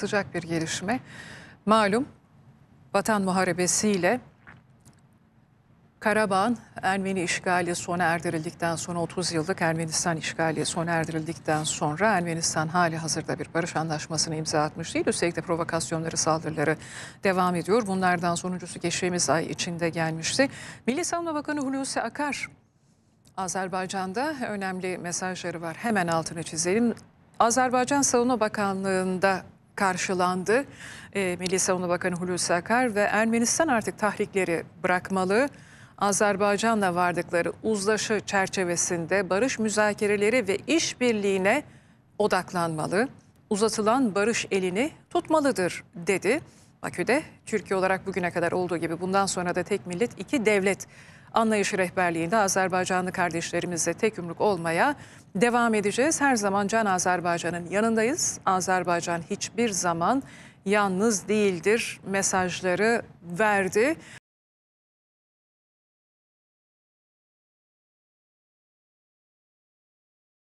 Sıcak bir gelişme. Malum vatan muharebesiyle Karabağ'ın Ermeni işgali sona erdirildikten sonra 30 yıllık Ermenistan işgali sona erdirildikten sonra Ermenistan hali hazırda bir barış anlaşmasını imza atmış değil. Üstelik de provokasyonları, saldırıları devam ediyor. Bunlardan sonuncusu geçtiğimiz ay içinde gelmişti. Milli Savunma Bakanı Hulusi Akar Azerbaycan'da önemli mesajları var. Hemen altını çizelim. Azerbaycan Savunma Bakanlığı'nda karşılandı. E, Milli Savunma Bakanı Hulusi Akar ve Ermenistan artık tahrikleri bırakmalı. Azerbaycan'la vardıkları uzlaşı çerçevesinde barış müzakereleri ve işbirliğine odaklanmalı. Uzatılan barış elini tutmalıdır dedi. Bakü'de Türkiye olarak bugüne kadar olduğu gibi bundan sonra da tek millet iki devlet anlayışı rehberliğinde Azerbaycanlı kardeşlerimizle tek yumruk olmaya devam edeceğiz. Her zaman Can Azerbaycan'ın yanındayız. Azerbaycan hiçbir zaman yalnız değildir mesajları verdi.